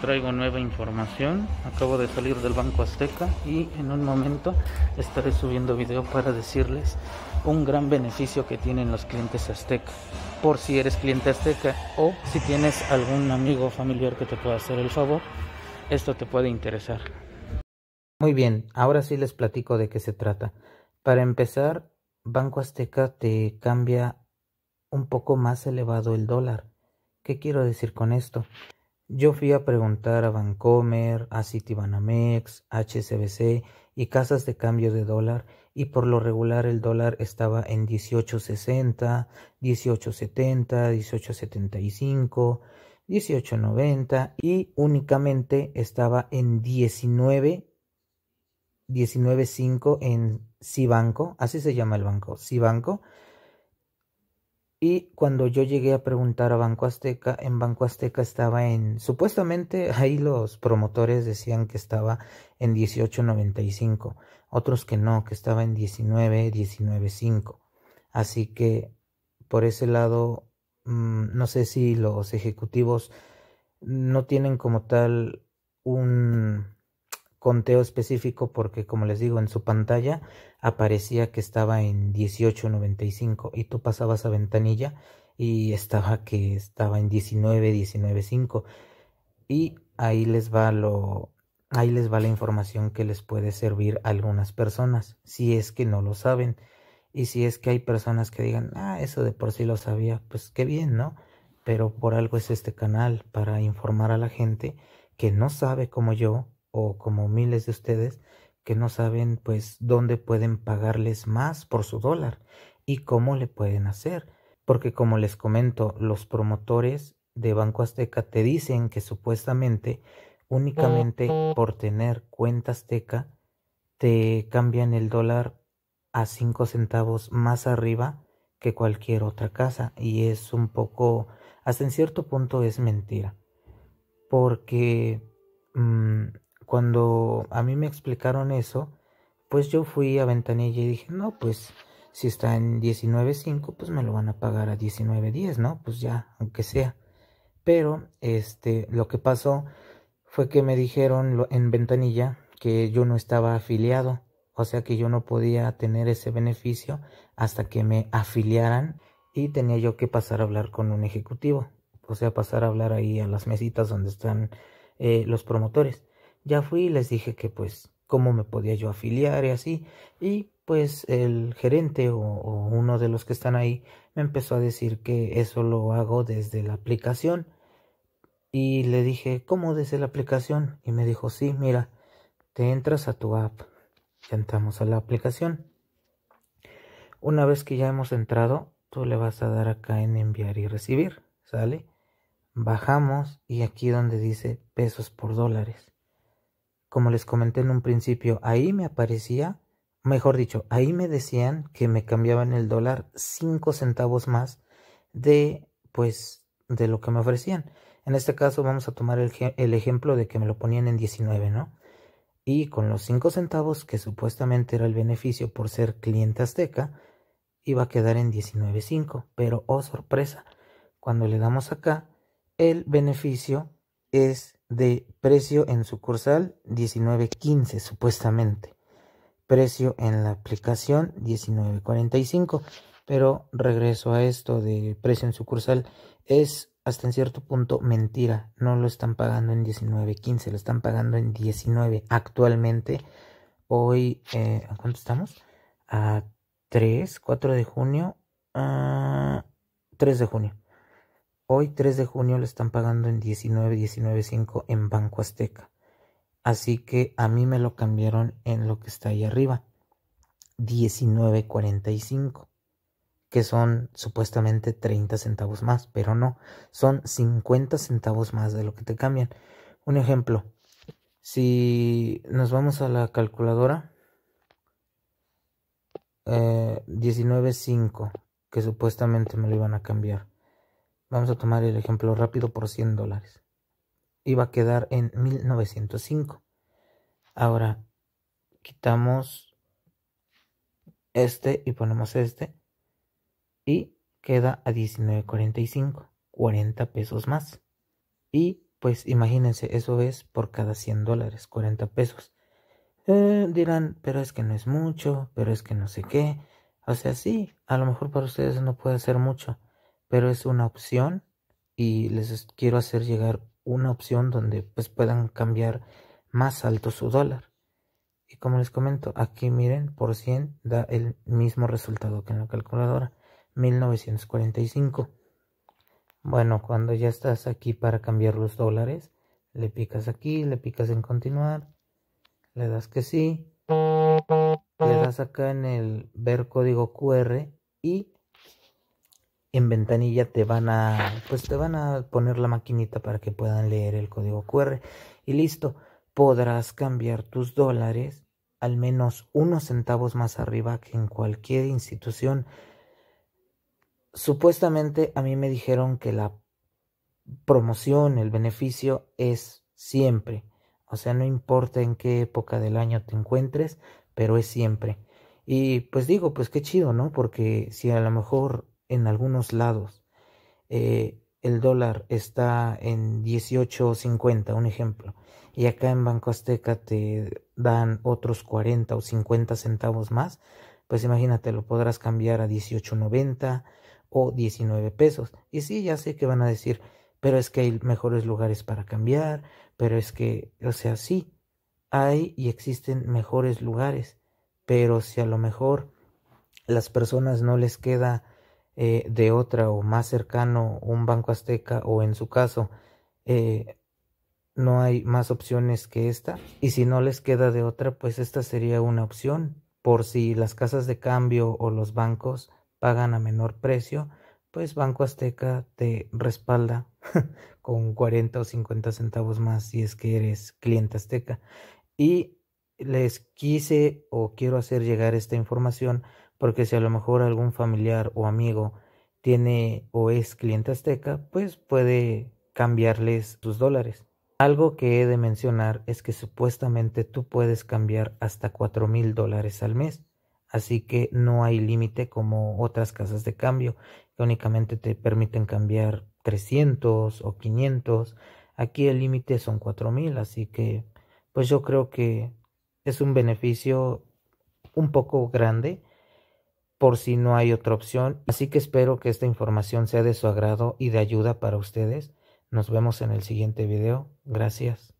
traigo nueva información. Acabo de salir del Banco Azteca y en un momento estaré subiendo video para decirles un gran beneficio que tienen los clientes Azteca. Por si eres cliente Azteca o si tienes algún amigo o familiar que te pueda hacer el favor, esto te puede interesar. Muy bien, ahora sí les platico de qué se trata. Para empezar, Banco Azteca te cambia un poco más elevado el dólar. ¿Qué quiero decir con esto? Yo fui a preguntar a Vancomer, a Citibanamex, HSBC y casas de cambio de dólar y por lo regular el dólar estaba en 18.60, 18.70, 18.75, 18.90 y únicamente estaba en 19 19.5 en Cibanco, así se llama el banco, Cibanco, y cuando yo llegué a preguntar a Banco Azteca, en Banco Azteca estaba en, supuestamente ahí los promotores decían que estaba en 18.95, otros que no, que estaba en diecinueve cinco. Así que por ese lado, mm, no sé si los ejecutivos no tienen como tal un, conteo específico porque como les digo en su pantalla aparecía que estaba en 18.95 y tú pasabas a ventanilla y estaba que estaba en 19.19.5 y ahí les va lo ahí les va la información que les puede servir a algunas personas si es que no lo saben y si es que hay personas que digan ah eso de por sí lo sabía pues qué bien no pero por algo es este canal para informar a la gente que no sabe como yo o como miles de ustedes que no saben pues dónde pueden pagarles más por su dólar y cómo le pueden hacer. Porque como les comento, los promotores de Banco Azteca te dicen que supuestamente únicamente por tener cuenta Azteca te cambian el dólar a cinco centavos más arriba que cualquier otra casa y es un poco hasta en cierto punto es mentira porque mm, cuando a mí me explicaron eso, pues yo fui a Ventanilla y dije, no, pues si está en 19.5, pues me lo van a pagar a 19.10, ¿no? Pues ya, aunque sea. Pero este, lo que pasó fue que me dijeron en Ventanilla que yo no estaba afiliado, o sea que yo no podía tener ese beneficio hasta que me afiliaran y tenía yo que pasar a hablar con un ejecutivo, o sea, pasar a hablar ahí a las mesitas donde están eh, los promotores ya fui y les dije que pues cómo me podía yo afiliar y así. Y pues el gerente o, uno de los que están ahí me empezó a decir que eso lo hago desde la aplicación. Y le dije, ¿cómo desde la aplicación? Y me dijo, sí, mira, te entras a tu app. Ya entramos a la aplicación. Una vez que ya hemos entrado, tú le vas a dar acá en enviar y recibir, ¿sale? Bajamos y aquí donde dice pesos por dólares como les comenté en un principio, ahí me aparecía, mejor dicho, ahí me decían que me cambiaban el dólar 5 centavos más de, pues, de lo que me ofrecían. En este caso vamos a tomar el, el ejemplo de que me lo ponían en 19, ¿no? Y con los 5 centavos, que supuestamente era el beneficio por ser cliente azteca, iba a quedar en 19.5. Pero, oh sorpresa, cuando le damos acá, el beneficio es de precio en sucursal 19.15 supuestamente. Precio en la aplicación 19.45. Pero regreso a esto de precio en sucursal. Es hasta en cierto punto mentira. No lo están pagando en 19.15, lo están pagando en 19 actualmente. Hoy, eh, ¿a cuánto estamos? A 3, 4 de junio. A ah, 3 de junio. Hoy, 3 de junio, le están pagando en 19.19.5 en Banco Azteca. Así que a mí me lo cambiaron en lo que está ahí arriba. 19.45. Que son supuestamente 30 centavos más, pero no. Son 50 centavos más de lo que te cambian. Un ejemplo. Si nos vamos a la calculadora. 19.5. Eh, que supuestamente me lo iban a cambiar. Vamos a tomar el ejemplo rápido por 100 dólares. Iba a quedar en 1905. Ahora quitamos este y ponemos este. Y queda a 19.45. 40 pesos más. Y pues imagínense, eso es por cada 100 dólares, 40 pesos. Eh, dirán, pero es que no es mucho, pero es que no sé qué. O sea, sí, a lo mejor para ustedes no puede ser mucho pero es una opción y les quiero hacer llegar una opción donde pues puedan cambiar más alto su dólar. Y como les comento, aquí miren, por 100 da el mismo resultado que en la calculadora, 1945. Bueno, cuando ya estás aquí para cambiar los dólares, le picas aquí, le picas en continuar, le das que sí, le das acá en el ver código QR y en ventanilla te van a pues te van a poner la maquinita para que puedan leer el código QR y listo podrás cambiar tus dólares al menos unos centavos más arriba que en cualquier institución supuestamente a mí me dijeron que la promoción el beneficio es siempre o sea no importa en qué época del año te encuentres pero es siempre y pues digo pues qué chido no porque si a lo mejor en algunos lados. Eh, el dólar está en 18.50, un ejemplo, y acá en Banco Azteca te dan otros 40 o 50 centavos más, pues imagínate, lo podrás cambiar a 18.90 o 19 pesos. Y sí, ya sé que van a decir, pero es que hay mejores lugares para cambiar, pero es que, o sea, sí, hay y existen mejores lugares, pero si a lo mejor las personas no les queda eh, de otra o más cercano un banco azteca o en su caso eh, no hay más opciones que esta y si no les queda de otra pues esta sería una opción por si las casas de cambio o los bancos pagan a menor precio pues Banco Azteca te respalda con 40 o 50 centavos más si es que eres cliente azteca y les quise o quiero hacer llegar esta información porque si a lo mejor algún familiar o amigo tiene o es cliente azteca, pues puede cambiarles sus dólares. Algo que he de mencionar es que supuestamente tú puedes cambiar hasta cuatro mil dólares al mes, así que no hay límite como otras casas de cambio que únicamente te permiten cambiar 300 o 500. Aquí el límite son cuatro mil, así que pues yo creo que es un beneficio un poco grande por si no hay otra opción. Así que espero que esta información sea de su agrado y de ayuda para ustedes. Nos vemos en el siguiente video. Gracias.